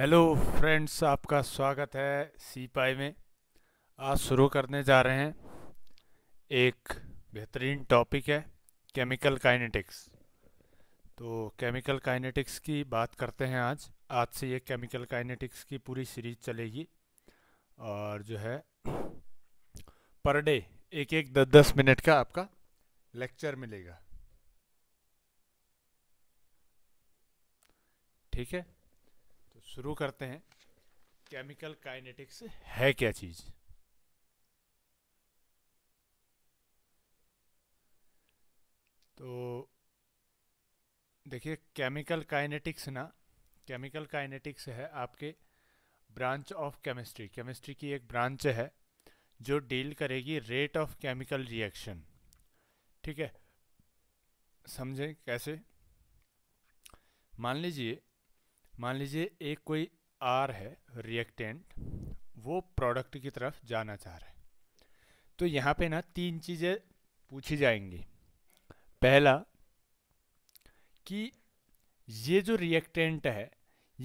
hello friends आपका स्वागत है सी पाई में आज शुरू करने जा रहे हैं एक बेहतरीन टॉपिक है केमिकल काइनेटिक्स तो केमिकल काइनेटिक्स की बात करते हैं आज आज से ये केमिकल काइनेटिक्स की पूरी सीरीज चलेगी और जो है पर डे एक एक दस दस मिनट का आपका लेक्चर मिलेगा ठीक है शुरू करते हैं केमिकल काइनेटिक्स है क्या चीज़ तो देखिए केमिकल काइनेटिक्स ना केमिकल काइनेटिक्स है आपके ब्रांच ऑफ केमिस्ट्री केमिस्ट्री की एक ब्रांच है जो डील करेगी रेट ऑफ केमिकल रिएक्शन ठीक है समझे कैसे मान लीजिए मान लीजिए एक कोई आर है रिएक्टेंट वो प्रोडक्ट की तरफ जाना चाह रहा है तो यहाँ पे ना तीन चीज़ें पूछी जाएंगी पहला कि ये जो रिएक्टेंट है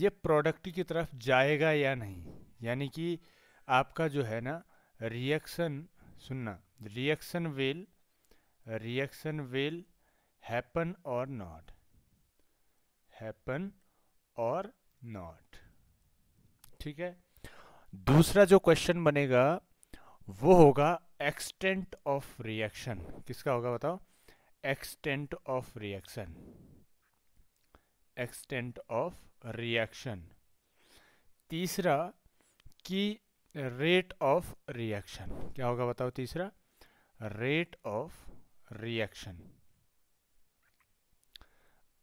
ये प्रोडक्ट की तरफ जाएगा या नहीं यानी कि आपका जो है ना रिएक्शन सुनना reaction will reaction will happen और नॉट हैपन और नॉट ठीक है दूसरा जो क्वेश्चन बनेगा वो होगा एक्सटेंट ऑफ रिएक्शन किसका होगा बताओ extent of reaction extent of reaction तीसरा कि रेट ऑफ रिएक्शन क्या होगा बताओ तीसरा रेट ऑफ रिएक्शन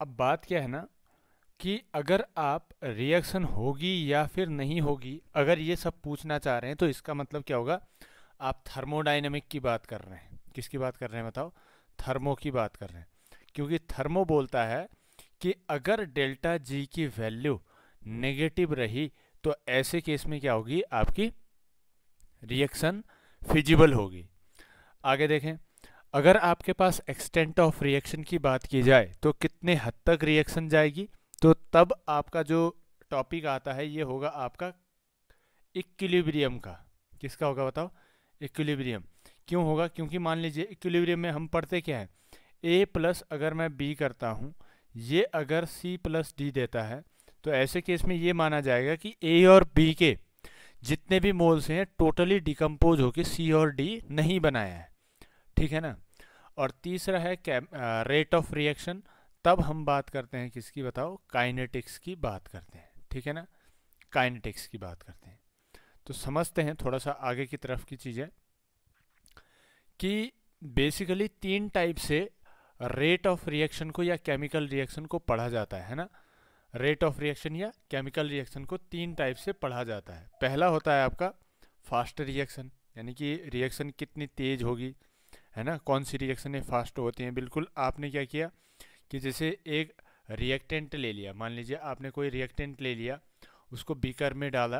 अब बात क्या है ना कि अगर आप रिएक्शन होगी या फिर नहीं होगी अगर ये सब पूछना चाह रहे हैं तो इसका मतलब क्या होगा आप थर्मोडाइनमिक की बात कर रहे हैं किसकी बात कर रहे हैं बताओ थर्मो की बात कर रहे हैं क्योंकि थर्मो बोलता है कि अगर डेल्टा जी की वैल्यू नेगेटिव रही तो ऐसे केस में क्या होगी आपकी रिएक्शन फिजिबल होगी आगे देखें अगर आपके पास एक्सटेंट ऑफ रिएक्शन की बात की जाए तो कितने हद तक रिएक्शन जाएगी तो तब आपका जो टॉपिक आता है ये होगा आपका इक्विलिब्रियम का किसका होगा बताओ इक्विलिब्रियम क्यों होगा क्योंकि मान लीजिए इक्विलिब्रियम में हम पढ़ते क्या है ए प्लस अगर मैं बी करता हूँ ये अगर सी प्लस डी देता है तो ऐसे केस में ये माना जाएगा कि ए और बी के जितने भी मोल्स हैं टोटली डिकम्पोज होकर सी और डी नहीं बनाया है ठीक है ना और तीसरा है रेट ऑफ रिएक्शन तब हम बात करते हैं किसकी बताओ काइनेटिक्स की बात करते हैं ठीक है ना काइनेटिक्स की बात करते हैं तो समझते हैं थोड़ा सा आगे की तरफ की चीज़ें कि बेसिकली तीन टाइप से रेट ऑफ रिएक्शन को या केमिकल रिएक्शन को पढ़ा जाता है ना रेट ऑफ रिएक्शन या केमिकल रिएक्शन को तीन टाइप से पढ़ा जाता है पहला होता है आपका फास्ट रिएक्शन यानी कि रिएक्शन कितनी तेज़ होगी है ना कौन सी रिएक्शन फास्ट होती हैं बिल्कुल आपने क्या किया कि जैसे एक रिएक्टेंट ले लिया मान लीजिए आपने कोई रिएक्टेंट ले लिया उसको बीकर में डाला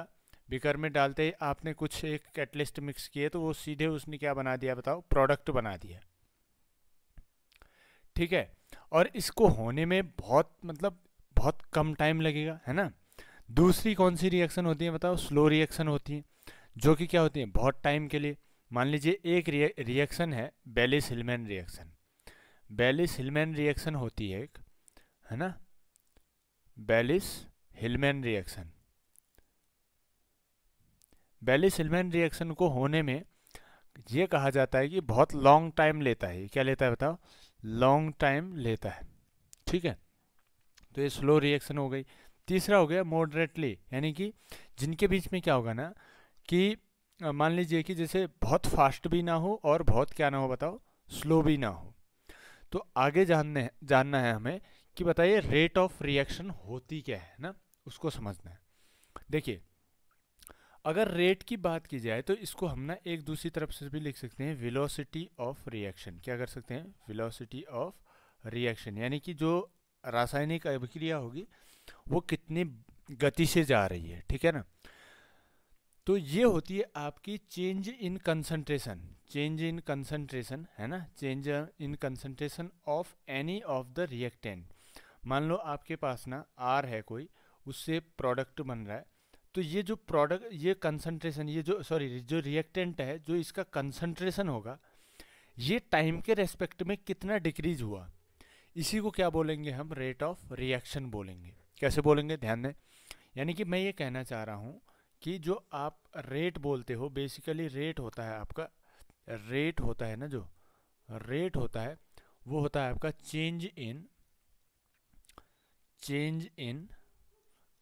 बीकर में डालते ही आपने कुछ एक कैटलिस्ट मिक्स किए तो वो सीधे उसने क्या बना दिया बताओ प्रोडक्ट बना दिया ठीक है और इसको होने में बहुत मतलब बहुत कम टाइम लगेगा है ना दूसरी कौन सी रिएक्शन होती है बताओ स्लो रिएक्शन होती है जो कि क्या होती है बहुत टाइम के लिए मान लीजिए एक रिएक्शन है Baylis Hillman reaction Baylis Hillman reaction होती है एक है ना Baylis Hillman reaction Baylis Hillman reaction को होने में ये कहा जाता है कि बहुत लॉन्ग टाइम लेता है क्या लेता है बताओ लॉन्ग टाइम लेता है ठीक है तो ये स्लो रिएक्शन हो गई तीसरा हो गया मॉडरेटली यानी कि जिनके बीच में क्या होगा ना कि मान लीजिए कि जैसे बहुत फास्ट भी ना हो और बहुत क्या ना हो बताओ स्लो भी ना हो तो आगे जानने जानना है हमें कि बताइए रेट ऑफ रिएक्शन होती क्या है ना उसको समझना है देखिए अगर रेट की बात की जाए तो इसको हम ना एक दूसरी तरफ से भी लिख सकते हैं वेलोसिटी ऑफ रिएक्शन क्या कर सकते हैं वेलोसिटी ऑफ रिएक्शन यानी कि जो रासायनिक अभिक्रिया होगी वो कितनी गति से जा रही है ठीक है ना तो ये होती है आपकी change in concentration change in concentration है ना change in concentration of any of the reactant मान लो आपके पास ना आर है कोई उससे प्रोडक्ट बन रहा है तो ये जो प्रोडक्ट ये कंसंट्रेशन ये जो सॉरी जो रिएक्टेंट है जो इसका कंसंट्रेशन होगा ये टाइम के रेस्पेक्ट में कितना डिक्रीज हुआ इसी को क्या बोलेंगे हम रेट ऑफ रिएक्शन बोलेंगे कैसे बोलेंगे ध्यान दें यानी कि मैं ये कहना चाह रहा हूँ कि जो आप रेट बोलते हो बेसिकली रेट होता है आपका रेट होता है ना जो रेट होता है वो होता है आपका change in change in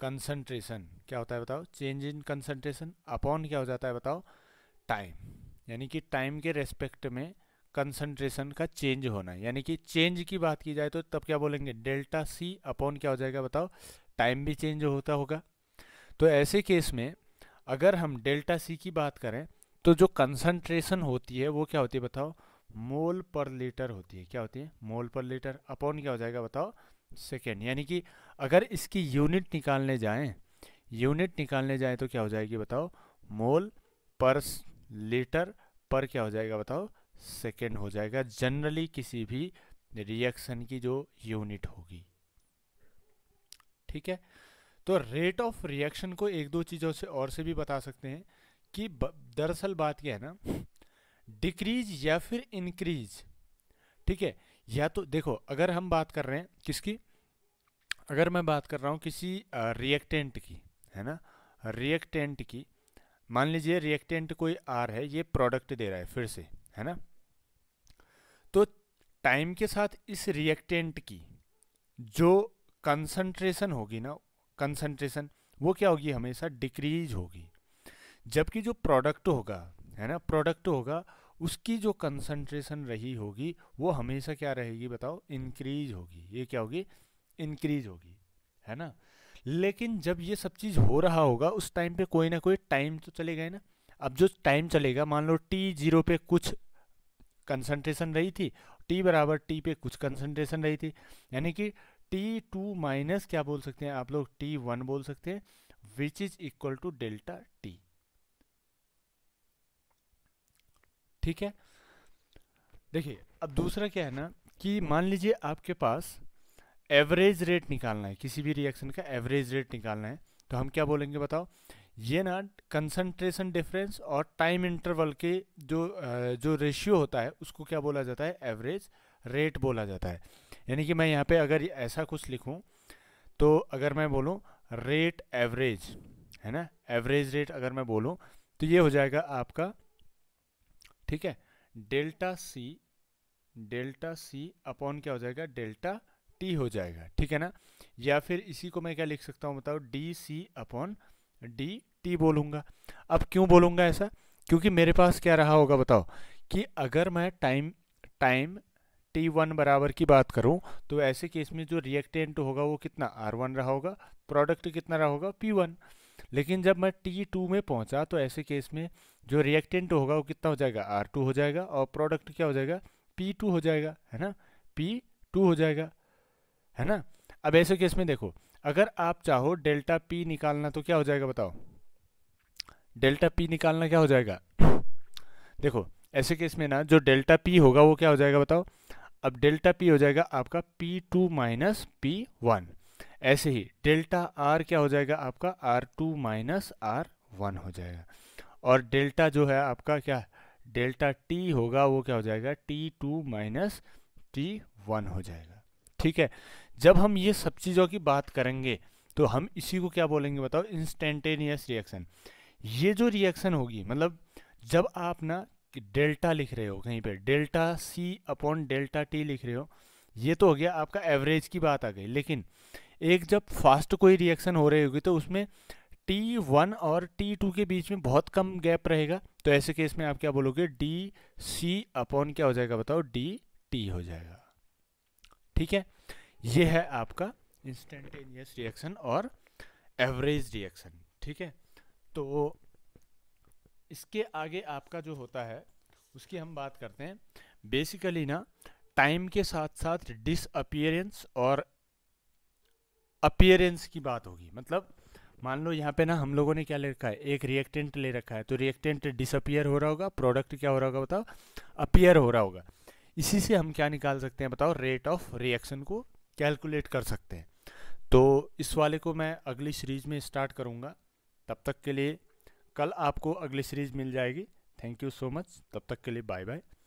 concentration क्या होता है बताओ चेंज इन कंसंट्रेशन अपॉन क्या हो जाता है बताओ टाइम यानी कि टाइम के रेस्पेक्ट में कंसंट्रेशन का चेंज होना है यानी कि चेंज की बात की जाए तो तब क्या बोलेंगे डेल्टा सी अपॉन क्या हो जाएगा बताओ टाइम भी चेंज होता होगा तो ऐसे केस में अगर हम डेल्टा सी की बात करें तो जो कंसंट्रेशन होती है वो क्या होती है बताओ मोल पर लीटर होती है क्या होती है मोल पर लीटर अपॉन क्या हो जाएगा बताओ सेकेंड यानी कि अगर इसकी यूनिट निकालने जाएं यूनिट निकालने जाएं तो क्या हो जाएगी बताओ मोल पर लीटर पर क्या हो जाएगा बताओ सेकेंड हो जाएगा जनरली किसी भी रिएक्शन की जो यूनिट होगी ठीक है तो रेट ऑफ रिएक्शन को एक दो चीज़ों से और से भी बता सकते हैं कि दरअसल बात यह है ना डिक्रीज या फिर इंक्रीज ठीक है या तो देखो अगर हम बात कर रहे हैं किसकी अगर मैं बात कर रहा हूँ किसी रिएक्टेंट की है ना रिएक्टेंट की मान लीजिए रिएक्टेंट कोई आर है ये प्रोडक्ट दे रहा है फिर से है ना तो टाइम के साथ इस रिएक्टेंट की जो कंसंट्रेशन होगी ना कंसंट्रेशन वो क्या होगी हमेशा डिक्रीज होगी जबकि जो प्रोडक्ट होगा है ना प्रोडक्ट होगा उसकी जो कंसंट्रेशन रही होगी वो हमेशा क्या रहेगी बताओ इंक्रीज होगी ये क्या होगी इंक्रीज होगी है ना लेकिन जब ये सब चीज़ हो रहा होगा उस टाइम पे कोई ना कोई टाइम तो चलेगा गए ना अब जो टाइम चलेगा मान लो टी जीरो पे कुछ कंसंट्रेशन रही थी टी बराबर टी पे कुछ कंसंट्रेशन रही थी यानी कि टी टू माइनस क्या बोल सकते हैं आप लोग टी वन बोल सकते हैं which is equal to delta T ठीक है देखिए अब दूसरा क्या है ना कि मान लीजिए आपके पास एवरेज रेट निकालना है किसी भी रिएक्शन का एवरेज रेट निकालना है तो हम क्या बोलेंगे बताओ ये ना कंसंट्रेशन डिफरेंस और टाइम इंटरवल के जो जो रेशियो होता है उसको क्या बोला जाता है एवरेज रेट बोला जाता है यानी कि मैं यहाँ पे अगर ऐसा कुछ लिखूँ तो अगर मैं बोलूँ रेट एवरेज है ना एवरेज रेट अगर मैं बोलूँ तो ये हो जाएगा आपका ठीक है delta C delta C upon क्या हो जाएगा डेल्टा टी हो जाएगा ठीक है ना या फिर इसी को मैं क्या लिख सकता हूँ बताओ D C upon D T बोलूँगा अब क्यों बोलूँगा ऐसा क्योंकि मेरे पास क्या रहा होगा बताओ कि अगर मैं टाइम टाइम टी वन बराबर की बात करूं तो ऐसे केस में जो रिएक्टेंट होगा वो कितना आर वन रहा होगा प्रोडक्ट कितना रहा होगा पी वन लेकिन जब मैं टी टू में पहुंचा तो ऐसे केस में जो रिएक्टेंट होगा वो कितना हो जाएगा आर टू हो जाएगा और प्रोडक्ट क्या हो जाएगा पी टू हो जाएगा है ना पी टू हो जाएगा है ना अब ऐसे केस में देखो अगर आप चाहो डेल्टा पी निकालना तो क्या हो जाएगा बताओ डेल्टा पी निकालना क्या हो जाएगा देखो ऐसे केस में ना जो डेल्टा पी होगा वो क्या हो जाएगा बताओ अब डेल्टा पी हो जाएगा आपका P two minus P one ऐसे ही डेल्टा आर क्या हो जाएगा आपका R two minus R one हो जाएगा और डेल्टा जो है आपका क्या डेल्टा टी होगा वो क्या हो जाएगा T two minus T one हो जाएगा ठीक है जब हम ये सब चीज़ों की बात करेंगे तो हम इसी को क्या बोलेंगे बताओ इंस्टेंटेनियस रिएक्शन ये जो रिएक्शन होगी मतलब जब आप ना डेल्टा लिख रहे हो कहीं पे delta C upon delta T लिख रहे हो ये तो हो गया आपका एवरेज की बात आ गई लेकिन एक जब फास्ट कोई रिएक्शन हो रही होगी तो उसमें टी वन और टी टू के बीच में बहुत कम गैप रहेगा तो ऐसे केस में आप क्या बोलोगे डी सी अपॉन क्या हो जाएगा बताओ डी टी हो जाएगा ठीक है ये है आपका इंस्टेंटेनियस रिएक्शन और एवरेज रिएक्शन ठीक है तो इसके आगे आपका जो होता है उसकी हम बात करते हैं बेसिकली ना टाइम के साथ साथ डिसअपियरेंस और अपियरेंस की बात होगी मतलब मान लो यहाँ पे ना हम लोगों ने क्या ले रखा है एक रिएक्टेंट ले रखा है तो रिएक्टेंट डिसअपियर हो रहा होगा प्रोडक्ट क्या हो रहा होगा बताओ अपियर हो रहा होगा इसी से हम क्या निकाल सकते हैं बताओ रेट ऑफ रिएक्शन को कैलकुलेट कर सकते हैं तो इस वाले को मैं अगली सीरीज में स्टार्ट करूँगा तब तक के लिए कल आपको अगली सीरीज मिल जाएगी थैंक यू सो मच तब तक के लिए बाय बाय